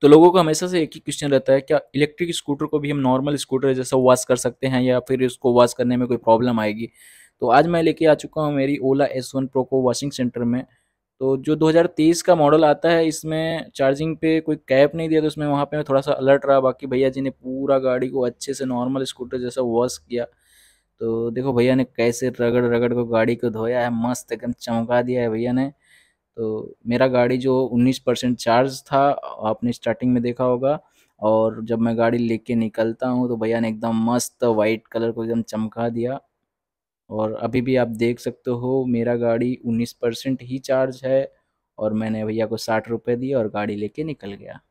तो लोगों को हमेशा से एक ही क्वेश्चन रहता है क्या इलेक्ट्रिक स्कूटर को भी हम नॉर्मल स्कूटर जैसा वॉश कर सकते हैं या फिर उसको वॉश करने में कोई प्रॉब्लम आएगी तो आज मैं लेके आ चुका हूँ मेरी ओला एस वन प्रो को वॉशिंग सेंटर में तो जो 2023 का मॉडल आता है इसमें चार्जिंग पे कोई कैप नहीं दिया तो उसमें वहाँ पे मैं थोड़ा सा अलर्ट रहा बाकी भैया जी ने पूरा गाड़ी को अच्छे से नॉर्मल स्कूटर जैसा वॉश किया तो देखो भैया ने कैसे रगड़ रगड़ को गाड़ी को धोया है मस्त एकदम चमका दिया है भैया ने तो मेरा गाड़ी जो 19 परसेंट चार्ज था आपने स्टार्टिंग में देखा होगा और जब मैं गाड़ी लेके निकलता हूँ तो भैया ने एकदम मस्त वाइट कलर को एकदम चमका दिया और अभी भी आप देख सकते हो मेरा गाड़ी 19 परसेंट ही चार्ज है और मैंने भैया को साठ रुपये दिए और गाड़ी लेके निकल गया